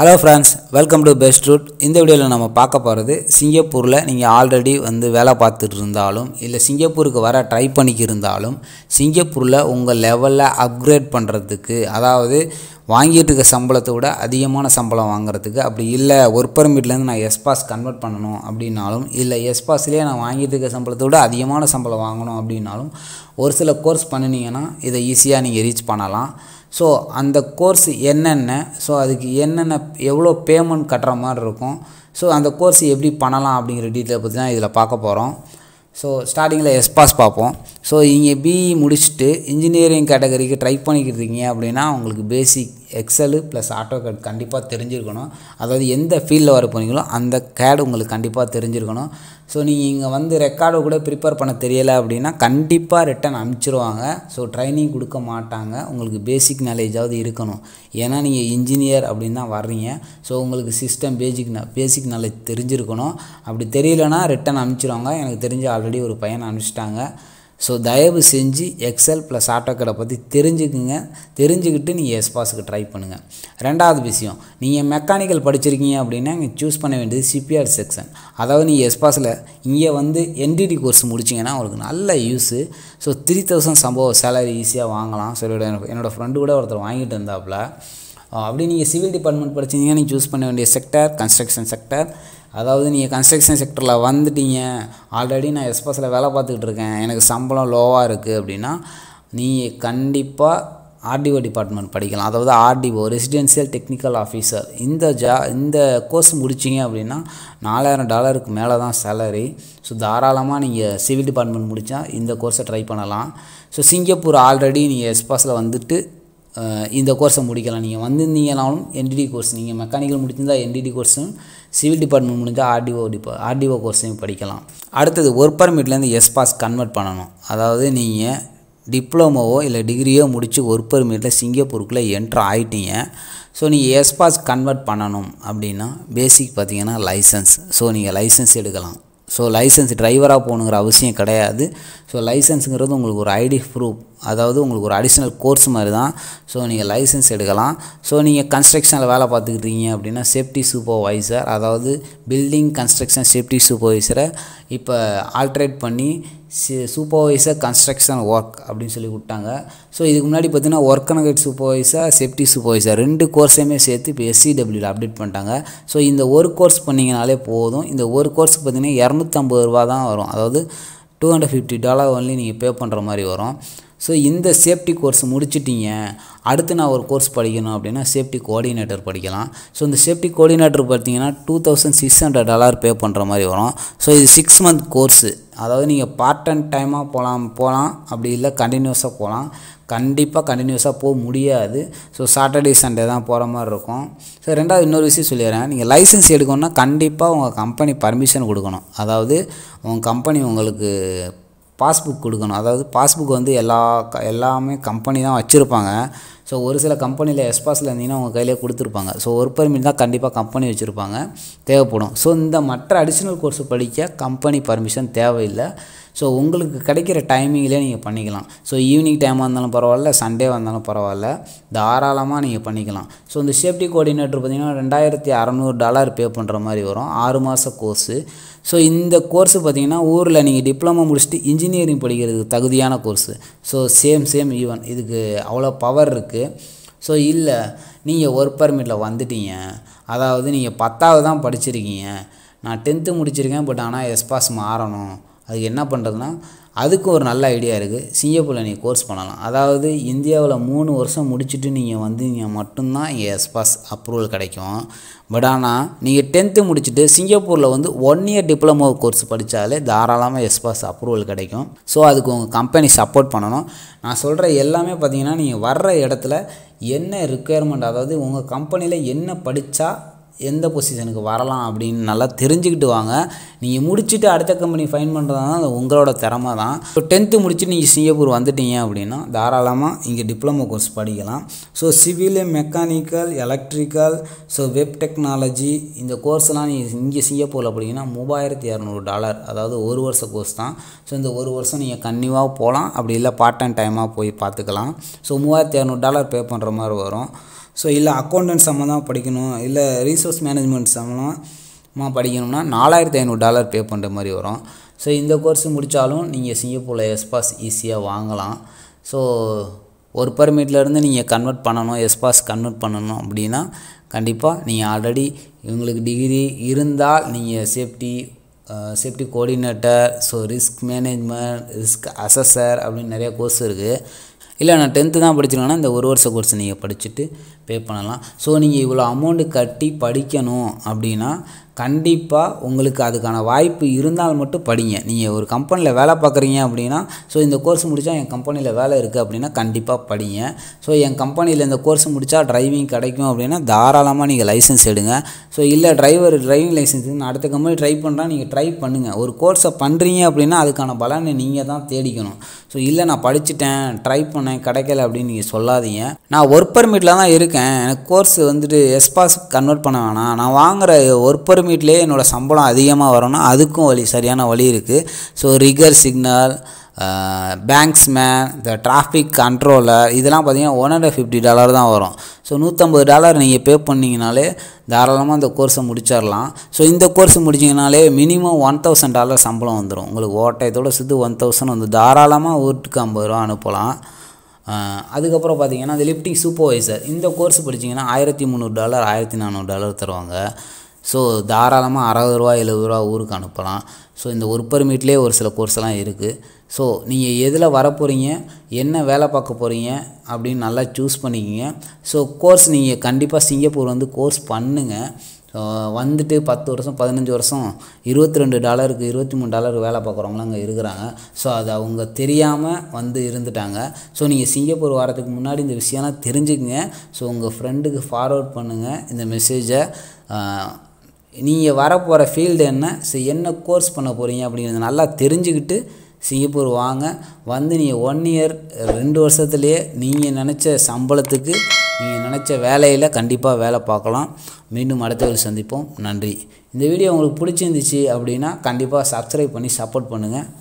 hello friends welcome to best route இந்த வீடியோவில் நம்ம பார்க்க போகிறது சிங்கப்பூரில் நீங்கள் ஆல்ரெடி வந்து வேலை பார்த்துட்டு இருந்தாலும் இல்லை சிங்கப்பூருக்கு வர ட்ரை பண்ணிக்கிருந்தாலும் சிங்கப்பூரில் உங்கள் லெவலில் அப்கிரேட் பண்ணுறதுக்கு அதாவது வாங்கிட்டு இருக்க சம்பளத்தை விட அதிகமான சம்பளம் வாங்குறதுக்கு அப்படி இல்லை ஒர்க் பர்மிட்லேருந்து நான் எஸ்பாஸ் கன்வெர்ட் பண்ணணும் அப்படின்னாலும் இல்லை எஸ்பாஸ்லேயே நான் வாங்கிட்டு இருக்க சம்பளத்தை விட அதிகமான சம்பளம் வாங்கணும் அப்படின்னாலும் ஒரு சில கோர்ஸ் பண்ணினீங்கன்னா இதை ஈஸியாக நீங்கள் ரீச் பண்ணலாம் ஸோ அந்த கோர்ஸ் என்னென்ன ஸோ அதுக்கு என்னென்ன எவ்வளோ பேமெண்ட் கட்டுற மாதிரி இருக்கும் ஸோ அந்த கோர்ஸ் எப்படி பண்ணலாம் அப்படிங்கிற டீட்டெயில் பற்றி தான் இதில் பார்க்க போகிறோம் ஸோ ஸ்டார்டிங்கில் எஸ்பாஸ் பார்ப்போம் ஸோ இங்கே பிஇ முடிச்சுட்டு இன்ஜினியரிங் கேட்டகரிக்கு ட்ரை பண்ணிக்கிட்டு இருக்கீங்க அப்படின்னா உங்களுக்கு basic Excel plus AutoCAD கண்டிப்பாக தெரிஞ்சிருக்கணும் அதாவது எந்த ஃபீல்டில் வர போனீங்களோ அந்த கேடு உங்களுக்கு கண்டிப்பாக தெரிஞ்சிருக்கணும் ஸோ நீங்கள் இங்கே வந்து ரெக்கார்டை கூட ப்ரிப்பேர் பண்ண தெரியலை அப்படின்னா கண்டிப்பாக ரிட்டன் அனுப்பிச்சிருவாங்க ஸோ ட்ரைனிங் கொடுக்க மாட்டாங்க உங்களுக்கு பேசிக் நாலேஜாவது இருக்கணும் ஏன்னா நீங்கள் இன்ஜினியர் அப்படின்னு தான் வர்றீங்க ஸோ உங்களுக்கு சிஸ்டம் பேசிக் பேசிக் நாலேஜ் தெரிஞ்சிருக்கணும் அப்படி தெரியலனா ரிட்டன் அனுப்பிச்சிருவாங்க எனக்கு தெரிஞ்சு ஆல்ரெடி ஒரு பையனை அனுப்பிச்சிட்டாங்க ஸோ தயவு செஞ்சு எக்ஸல் ப்ளஸ் ஆட்டோக்கடை பற்றி தெரிஞ்சுக்குங்க தெரிஞ்சுக்கிட்டு நீங்கள் எஸ்பாஸுக்கு ட்ரை பண்ணுங்கள் ரெண்டாவது விஷயம் நீங்கள் மெக்கானிக்கல் படிச்சிருக்கீங்க அப்படின்னா இங்கே சூஸ் பண்ண வேண்டியது சிபிஆர் செக்ஷன் அதாவது நீங்கள் எஸ்பாஸில் இங்கே வந்து என்டிடி கோர்ஸ் முடிச்சிங்கன்னா உங்களுக்கு நல்ல யூஸு ஸோ த்ரீ தௌசண்ட் சம்பவ சேலரி ஈஸியாக வாங்கலாம் ஸோ என்னோடய ஃப்ரெண்டு கூட ஒருத்தர் வாங்கிட்டு இருந்தாப்புல அப்படி நீங்கள் சிவில் டிபார்ட்மெண்ட் படிச்சிங்கன்னா நீங்கள் சூஸ் பண்ண வேண்டிய செக்டர் கன்ஸ்ட்ரக்ஷன் செக்டர் அதாவது நீங்கள் கன்ஸ்ட்ரக்ஷன் செக்டரில் வந்துட்டீங்க ஆல்ரெடி நான் எஸ்பஸில் வேலை பார்த்துக்கிட்டு இருக்கேன் எனக்கு சம்பளம் லோவாக இருக்குது அப்படின்னா நீ கண்டிப்பாக ஆர்டிஓ டிபார்ட்மெண்ட் படிக்கலாம் அதாவது ஆர்டிஓ ரெசிடென்சியல் டெக்னிக்கல் ஆஃபீஸர் இந்த ஜா இந்த கோர்ஸ் முடிச்சிங்க அப்படின்னா நாலாயிரம் டாலருக்கு மேலே தான் சேலரி ஸோ தாராளமாக நீங்கள் சிவில் டிபார்ட்மெண்ட் முடித்தா இந்த கோர்ஸை ட்ரை பண்ணலாம் ஸோ சிங்கப்பூர் ஆல்ரெடி நீங்கள் எஸ்பாஸில் வந்துட்டு இந்த கோர்ஸை முடிக்கலாம் நீங்கள் வந்திருந்தீங்கனாலும் என்டிடி கோர்ஸ் நீங்கள் மெக்கானிக்கல் முடிச்சிருந்தால் என்டிடி கோர்ஸும் சிவில் டிபார்ட்மெண்ட் முடிஞ்சால் ஆர்டிஓ டிபா ஆர்டிஓ கோர்ஸையும் படிக்கலாம் அடுத்தது ஒர்க் பர்மிட்லேருந்து எஸ் பாஸ் கன்வெர்ட் பண்ணணும் அதாவது நீங்கள் டிப்ளமோவோ இல்லை டிகிரியோ முடித்து ஒர்க் பர்மிட்டில் சிங்கப்பூருக்குள்ளே என்ட்ரு ஆகிட்டீங்க ஸோ நீங்கள் எஸ் பாஸ் கன்வெர்ட் பண்ணணும் அப்படின்னா பேசிக் பார்த்தீங்கன்னா லைசன்ஸ் ஸோ நீங்கள் லைசன்ஸ் எடுக்கலாம் ஸோ லைசன்ஸ் டிரைவராக போகணுங்கிற அவசியம் கிடையாது ஸோ லைசன்ஸுங்கிறது உங்களுக்கு ஒரு ஐடி ப்ரூஃப் அதாவது உங்களுக்கு ஒரு அடிஷ்னல் கோர்ஸ் மாதிரி தான் ஸோ நீங்கள் லைசன்ஸ் எடுக்கலாம் ஸோ நீங்கள் கன்ஸ்ட்ரக்ஷனில் வேலை பார்த்துக்கிட்டீங்க அப்படின்னா சேஃப்டி சூப்பர்வைசர் அதாவது பில்டிங் கன்ஸ்ட்ரக்ஷன் சேஃப்டி சூப்பர்வைசரை இப்போ ஆல்ட்ரேட் பண்ணி சூப்பர்வைசர் கன்ஸ்ட்ரக்ஷன் ஒர்க் அப்படின்னு சொல்லி விட்டாங்க ஸோ இதுக்கு முன்னாடி பார்த்தீங்கன்னா work at height supervisor safety supervisor ரெண்டு கோர்ஸையுமே சேர்த்து இப்போ எஸ்சிடபிள்யூவில் அப்டேட் பண்ணிட்டாங்க ஸோ இந்த ஒரு கோர்ஸ் பண்ணிங்கனாலே போதும் இந்த ஒரு கோர்ஸுக்கு பார்த்தீங்கன்னா இரநூத்தம்பது ரூபா தான் வரும் அதாவது two hundred fifty dollar only நீங்கள் பே பண்ணுற மாதிரி வரும் ஸோ இந்த சேஃப்டி கோர்ஸ் முடிச்சிட்டிங்க அடுத்து நான் ஒரு கோர்ஸ் படிக்கணும் அப்படின்னா சேஃப்டி கோஆர்டினேட்டர் படிக்கலாம் ஸோ இந்த சேஃப்டி கோஆர்டினேட்டர் பார்த்தீங்கன்னா two thousand six hundred dollar pay பண்ணுற மாதிரி வரும் ஸோ இது சிக்ஸ் மந்த் கோர்ஸு அதாவது நீங்கள் பார்ட் அண்ட் டைமாக போகலாம் போகலாம் அப்படி இல்லை கண்டினியூஸாக போகலாம் கண்டிப்பாக கண்டினியூஸாக போக முடியாது ஸோ சாட்டர்டே சண்டே தான் போகிற மாதிரி இருக்கும் ஸோ ரெண்டாவது இன்னொரு விஷயம் சொல்லிடுறேன் நீங்கள் லைசன்ஸ் எடுக்கணும்னா கண்டிப்பாக உங்கள் கம்பெனி பர்மிஷன் கொடுக்கணும் அதாவது உங்கள் கம்பெனி உங்களுக்கு பாஸ்புக் கொடுக்கணும் அதாவது பாஸ்புக் வந்து எல்லா எல்லாமே கம்பெனி தான் வச்சுருப்பாங்க ஸோ ஒரு சில கம்பெனியில் எஸ்பாஸில் இருந்தீங்கன்னா உங்கள் கையிலே கொடுத்துருப்பாங்க ஸோ ஒரு பர்மிட் தான் கண்டிப்பாக கம்பெனி வச்சுருப்பாங்க தேவைப்படும் ஸோ இந்த மற்ற அடிஷ்னல் கோர்ஸ் படிக்க கம்பெனி பர்மிஷன் தேவையில்லை ஸோ உங்களுக்கு கிடைக்கிற டைமிங்லேயே நீங்கள் பண்ணிக்கலாம் ஸோ ஈவினிங் டைமாக இருந்தாலும் பரவாயில்ல சண்டே வந்தாலும் பரவாயில்ல தாராளமாக நீங்கள் பண்ணிக்கலாம் ஸோ இந்த சேஃப்டி கோஆர்டினேட்டர் பார்த்திங்கன்னா ரெண்டாயிரத்தி அறநூறு டாலர் பே பண்ணுற மாதிரி வரும் ஆறு மாத கோர்ஸு ஸோ இந்த கோர்ஸ் பார்த்திங்கன்னா ஊரில் நீங்கள் டிப்ளமோ முடிச்சுட்டு இன்ஜினியரிங் படிக்கிறதுக்கு தகுதியான course so same same even இதுக்கு அவ்வளோ பவர் இருக்குது ஸோ இல்லை நீங்கள் ஒர்க் பர்மிட்டில் வந்துட்டீங்க அதாவது நீங்கள் பத்தாவது தான் படிச்சிருக்கீங்க நான் டென்த்து முடிச்சிருக்கேன் பட் ஆனால் எஸ்பாஸ் மாறணும் அதுக்கு என்ன பண்ணுறதுன்னா அதுக்கு ஒரு நல்ல ஐடியா இருக்குது சிங்கப்பூரில் நீங்கள் கோர்ஸ் பண்ணலாம் அதாவது இந்தியாவில் மூணு வருஷம் முடிச்சுட்டு நீங்கள் வந்தீங்க மட்டும்தான் எஸ்பாஸ் அப்ரூவல் கிடைக்கும் பட் ஆனால் நீங்கள் டென்த்து முடிச்சுட்டு சிங்கப்பூரில் வந்து ஒன் இயர் டிப்ளமோ கோர்ஸ் படித்தாலே தாராளமாக எஸ்பாஸ் அப்ரூவல் கிடைக்கும் ஸோ அதுக்கு உங்கள் கம்பெனி சப்போர்ட் பண்ணணும் நான் சொல்கிற எல்லாமே பார்த்தீங்கன்னா நீங்கள் வர்ற இடத்துல என்ன ரிக்குயர்மெண்ட் அதாவது உங்கள் கம்பெனியில் என்ன படித்தா எந்த பொசிஷனுக்கு வரலாம் அப்படின்னு நல்லா தெரிஞ்சுக்கிட்டு வாங்க நீங்கள் முடிச்சுட்டு அடுத்த கம்பெனி ஃபைன் பண்ணுறதுனால அது உங்களோட திறமை தான் ஸோ டென்த்து முடிச்சு நீங்கள் சிங்கப்பூர் வந்துட்டீங்க அப்படின்னா தாராளமாக இங்கே டிப்ளமோ கோர்ஸ் படிக்கலாம் so civil mechanical electrical so web technology இந்த கோர்ஸ்லாம் நீங்கள் இங்கே சிங்கப்பூரில் படிங்கன்னா மூவாயிரத்தி இரநூறு டாலர் அதாவது ஒரு வருஷ கோர்ஸ் தான் ஸோ இந்த ஒரு வருஷம் நீங்கள் கன்னிவாக போகலாம் அப்படி இல்லை பார்ட் அண்ட் டைமாக போய் பார்த்துக்கலாம் ஸோ மூவாயிரத்தி இரநூறு டாலர் பே பண்ணுற மாதிரி வரும் ஸோ இல்லை அக்கௌண்டன்ஸ் சம்மந்தமாக படிக்கணும் இல்லை ரீசோர்ஸ் மேனேஜ்மெண்ட் சம்மந்தமாக படிக்கணும்னா நாலாயிரத்தி ஐநூறு டாலர் பே பண்ணுற மாதிரி வரும் ஸோ இந்த கோர்ஸ் முடித்தாலும் நீங்கள் சிங்கப்பூரில் எஸ்பாஸ் ஈஸியாக வாங்கலாம் ஸோ ஒரு பர்மிட்லேருந்து நீங்கள் கன்வெர்ட் பண்ணணும் எஸ்பாஸ் கன்வெர்ட் பண்ணணும் அப்படின்னா கண்டிப்பாக நீங்கள் ஆல்ரெடி இவங்களுக்கு டிகிரி இருந்தால் நீங்கள் safety safety coordinator so risk management risk assessor அப்படின்னு நிறையா கோர்ஸ் இருக்குது இல்லை நான் டென்த்து தான் படிச்சிருக்கேன்னா இந்த ஒரு வருஷ கோர்ஸ் நீங்கள் படிச்சுட்டு பே பண்ணலாம் ஸோ நீங்கள் இவ்வளோ அமௌண்ட்டு கட்டி படிக்கணும் அப்படின்னா கண்டிப்பாக உங்களுக்கு அதுக்கான வாய்ப்பு இருந்தால் மட்டும் படிங்க நீங்கள் ஒரு கம்பெனியில் வேலை பார்க்குறீங்க அப்படின்னா ஸோ இந்த கோர்ஸ் முடித்தா என் கம்பெனியில் வேலை இருக்குது அப்படின்னா கண்டிப்பாக படிங்க ஸோ என் கம்பெனியில் இந்த கோர்ஸ் முடித்தா டிரைவிங் கிடைக்கும் அப்படின்னா தாராளமாக நீங்கள் லைசன்ஸ் எடுங்க ஸோ இல்லை டிரைவர் டிரைவிங் லைசன்ஸ் நான் அடுத்த கம்பெனி ட்ரை பண்ணுறா நீங்கள் ட்ரை பண்ணுங்கள் ஒரு கோர்ஸை பண்ணுறீங்க அப்படின்னா அதுக்கான பலனை நீங்கள் தான் தேடிக்கணும் ஸோ இல்லை நான் படிச்சுட்டேன் ட்ரை பண்ணேன் கிடைக்கல அப்படின்னு நீங்கள் சொல்லாதீங்க நான் ஒர்க் பர்மிட்டில் தான் இருக்கு இருக்கேன் எனக்கு கோர்ஸ் வந்துட்டு எஸ்பாஸ் கன்வெர்ட் பண்ண வேணாம் நான் வாங்குகிற ஒரு பர்மிட்லேயே என்னோடய சம்பளம் அதிகமாக வரணும்னா அதுக்கும் வழி சரியான வழி இருக்குது ஸோ ரிகர் சிக்னல் பேங்க்ஸ்மேன் இந்த டிராஃபிக் கண்ட்ரோலர் இதெல்லாம் பார்த்திங்கன்னா ஒன் ஹண்ட்ரட் ஃபிஃப்டி டாலர் தான் வரும் ஸோ நூற்றம்பது டாலர் நீங்கள் பே பண்ணிங்கனாலே தாராளமாக அந்த கோர்ஸை முடிச்சிடலாம் ஸோ இந்த கோர்ஸ் முடிச்சிங்கனாலே மினிமம் ஒன் தௌசண்ட் டாலர் சம்பளம் வந்துடும் உங்களுக்கு ஓட்டயத்தோடு சுற்று ஒன் தௌசண்ட் வந்து தாராளமாக வீட்டுக்கு ஐம்பது ரூபா அனுப்பலாம் அதுக்கப்புறம் பார்த்தீங்கன்னா அந்த லிஃப்டிங் சூப்பர்வைசர் இந்த கோர்ஸ் படிச்சிங்கன்னா ஆயிரத்தி முந்நூறு டாலர் ஆயிரத்தி நானூறு டாலர் தருவாங்க ஸோ தாராளமாக அறுபது ரூபா எழுபது ரூபா ஊருக்கு அனுப்பலாம் ஸோ இந்த ஒர்க் பர்மிட்லேயே ஒரு சில கோர்ஸ்லாம் இருக்குது ஸோ நீங்கள் எதில் வரப்போகிறீங்க என்ன வேலை பார்க்க போகிறீங்க அப்படின்னு நல்லா சூஸ் பண்ணிக்கிங்க ஸோ கோர்ஸ் நீங்கள் கண்டிப்பாக சிங்கப்பூர் வந்து கோர்ஸ் பண்ணுங்கள் வந்துட்டு பத்து வருஷம் பதினஞ்சு வருஷம் இருபத்தி ரெண்டு டாலருக்கு இருபத்தி மூணு டாலருக்கு வேலை பார்க்குறவங்களாம் அங்கே இருக்கிறாங்க ஸோ அது அவங்க தெரியாமல் வந்து இருந்துட்டாங்க ஸோ நீங்கள் சிங்கப்பூர் வாரத்துக்கு முன்னாடி இந்த விஷயம்லாம் தெரிஞ்சுக்குங்க ஸோ உங்கள் ஃப்ரெண்டுக்கு ஃபார்வர்ட் பண்ணுங்கள் இந்த மெசேஜை நீங்கள் வரப்போகிற ஃபீல்டு என்ன ஸோ என்ன கோர்ஸ் பண்ண போகிறீங்க அப்படிங்கிறத நல்லா தெரிஞ்சுக்கிட்டு சிங்கப்பூர் வாங்க வந்து நீங்கள் ஒன் இயர் ரெண்டு வருஷத்துலேயே நீங்கள் நினச்ச சம்பளத்துக்கு நீங்கள் நினச்ச வேலையில் கண்டிப்பாக வேலை பார்க்கலாம் மீண்டும் அடுத்தவர்கள் சந்திப்போம் நன்றி இந்த வீடியோ உங்களுக்கு பிடிச்சிருந்துச்சு அப்படின்னா கண்டிப்பாக சப்ஸ்கிரைப் பண்ணி சப்போர்ட் பண்ணுங்கள்